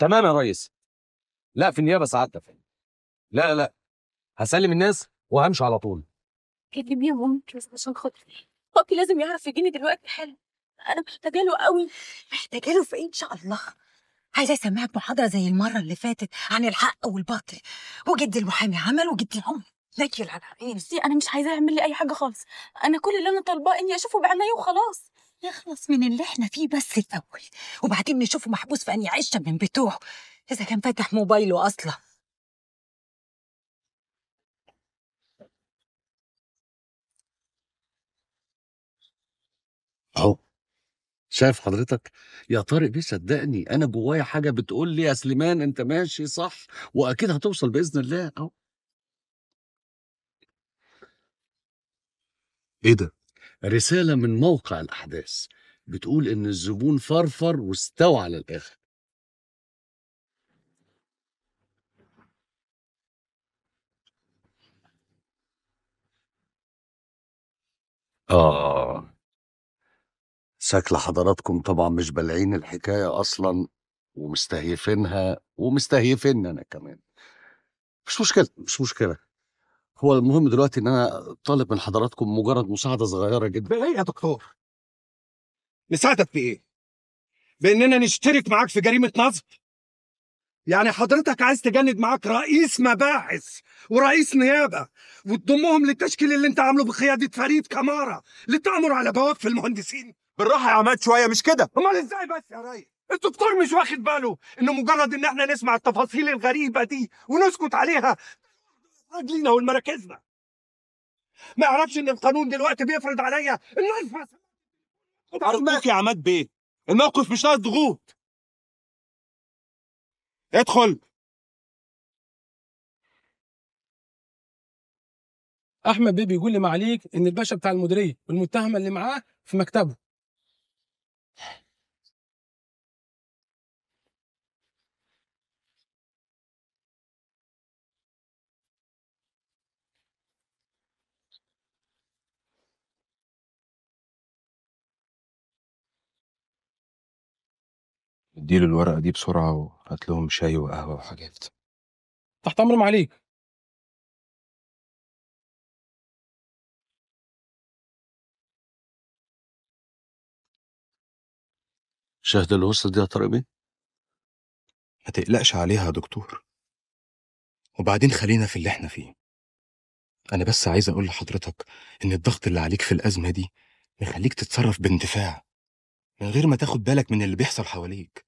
تمام يا ريس لا في النيابه سعادتك لا لا لا هسلم الناس وهمشي على طول كلميه بس عشان خاطري بابي لازم يعرف يجيني دلوقتي حالا انا محتاجه له قوي محتاجه له في ايه ان شاء الله عايزه اسمعك محاضره زي المره اللي فاتت عن الحق والباطل وجد المحامي عمل وجد العمر نكل على عيني بصي انا مش عايزاه يعمل لي اي حاجه خالص انا كل اللي انا طالباه اني اشوفه بعيني وخلاص نخلص من اللي احنا فيه بس الأول وبعدين نشوفه محبوس في أني عشة من بتوعه إذا كان فاتح موبايله أصلا أهو شايف حضرتك يا طارق إيه بيه صدقني أنا جوايا حاجة بتقول لي يا سليمان أنت ماشي صح وأكيد هتوصل بإذن الله أهو إيه ده؟ رسالة من موقع الأحداث بتقول إن الزبون فرفر واستوى على الآخر آه شكل حضراتكم طبعا مش بالعين الحكاية أصلا ومستهيفينها ومستهيفيني أنا كمان مش مشكلة مش مشكلة هو المهم دلوقتي ان انا طالب من حضراتكم مجرد مساعده صغيره جدا بايه يا دكتور؟ نساعدك في ايه؟ باننا نشترك معاك في جريمه نصب؟ يعني حضرتك عايز تجند معاك رئيس مباحث ورئيس نيابه وتضمهم للتشكيل اللي انت عامله بقياده فريد كماره للتامر على بواب في المهندسين بالراحه يا عماد شويه مش كده امال ازاي بس يا ريس الدكتور مش واخد باله انه مجرد ان احنا نسمع التفاصيل الغريبه دي ونسكت عليها لينا ولمراكزنا ما اعرفش ان القانون دلوقتي بيفرض عليا ان البس عرفوك يا عماد بيه الموقف مش ناقص ضغوط ادخل احمد بيه بيقول لي عليك ان الباشا بتاع المديريه والمتهمه اللي معاه في مكتبه اديله الورقة دي بسرعة وهات لهم شاي وقهوة وحاجات تحت أمر معاليك شاهد الوسط دي يا طارق بيه؟ ما تقلقش عليها يا دكتور وبعدين خلينا في اللي احنا فيه أنا بس عايز أقول لحضرتك إن الضغط اللي عليك في الأزمة دي مخليك تتصرف باندفاع من غير ما تاخد بالك من اللي بيحصل حواليك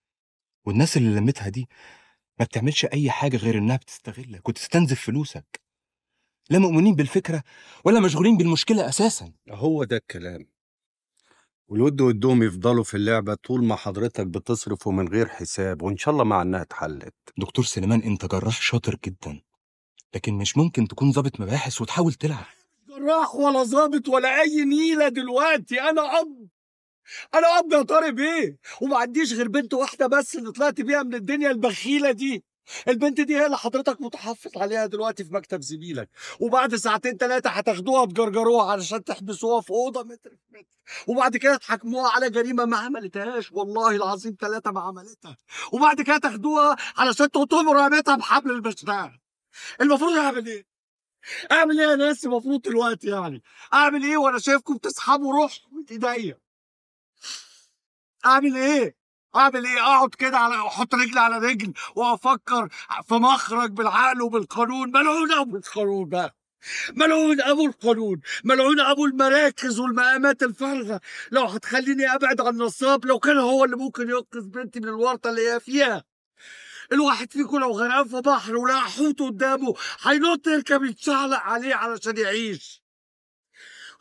والناس اللي لمتها دي ما بتعملش أي حاجة غير إنها بتستغلك وتستنزف فلوسك لا مؤمنين بالفكرة ولا مشغولين بالمشكلة أساسا هو ده الكلام والود والدوم يفضلوا في اللعبة طول ما حضرتك بتصرف ومن غير حساب وإن شاء الله مع إنها اتحلت دكتور سليمان أنت جراح شاطر جدا لكن مش ممكن تكون ظابط مباحث وتحاول تلعب جراح ولا ظابط ولا أي نيلة دلوقتي أنا أب انا ابني يا طارق ايه وما عنديش غير بنت واحده بس اللي طلعت بيها من الدنيا البخيله دي البنت دي هي اللي حضرتك متحفظ عليها دلوقتي في مكتب زميلك وبعد ساعتين ثلاثه هتاخدوها تجرجروها علشان تحبسوها في اوضه متر في متر وبعد كده تحاكموها على جريمه ما عملتهاش والله العظيم ثلاثه ما عملتها وبعد كده تاخدوها علشان تقتلوا رقبتها بحبل البشتاع المفروض اعمل ايه؟ اعمل ايه يا ناس المفروض دلوقتي يعني؟ اعمل ايه وانا شايفكم بتسحبوا روح من ايديا؟ اعمل ايه؟ اعمل ايه؟ اقعد كده على احط رجل على رجل وافكر في مخرج بالعقل وبالقانون ملعون ابو القانون بقى ملعون ابو القانون ملعون ابو المراكز والمقامات الفارغه لو هتخليني ابعد عن نصاب لو كان هو اللي ممكن ينقذ بنتي من الورطه اللي هي فيها الواحد فيكم لو غرقان في بحر ولقى حوت قدامه هينط يركب يتشعلق عليه علشان يعيش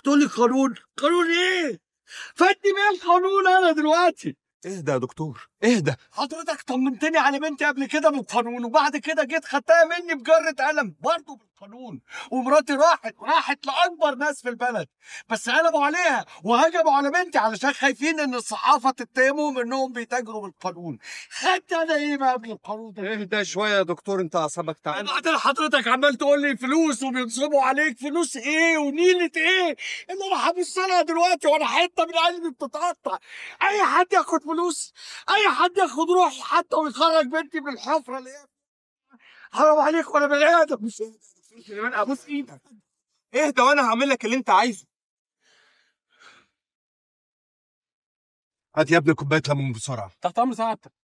تقول لي قانون قانون ايه فانت بيه القانون انا دلوقتي اهدى يا دكتور اهدى حضرتك طمنتني على بنتي قبل كده بالقانون وبعد كده جيت خدتها مني بجرة قلم برضه بالقانون ومراتي راحت راحت لأكبر ناس في البلد بس قلبوا عليها وهجموا على بنتي علشان خايفين إن الصحافة تتهمهم إنهم بيتاجروا بالقانون خدت أنا إيه بقى بالقانون ده؟ اهدى شوية يا دكتور أنت أعصابك تعبانة بعدين حضرتك عمال تقول لي فلوس وبينصبوا عليك فلوس إيه ونيلة إيه اللي أنا هبص لها دلوقتي وأنا حتة من قلبي بتتقطع أي حد ياخد فلوس أي حد ياخد روحي حتى ويخرج بنتي من الحفره اللي حرام عليك وانا بني ادم مش سليمان ابوس ايدك اهدى وانا هعمل لك اللي انت عايزه هات يا ابني كوبايه ليمون بسرعه تحت امر سعادتك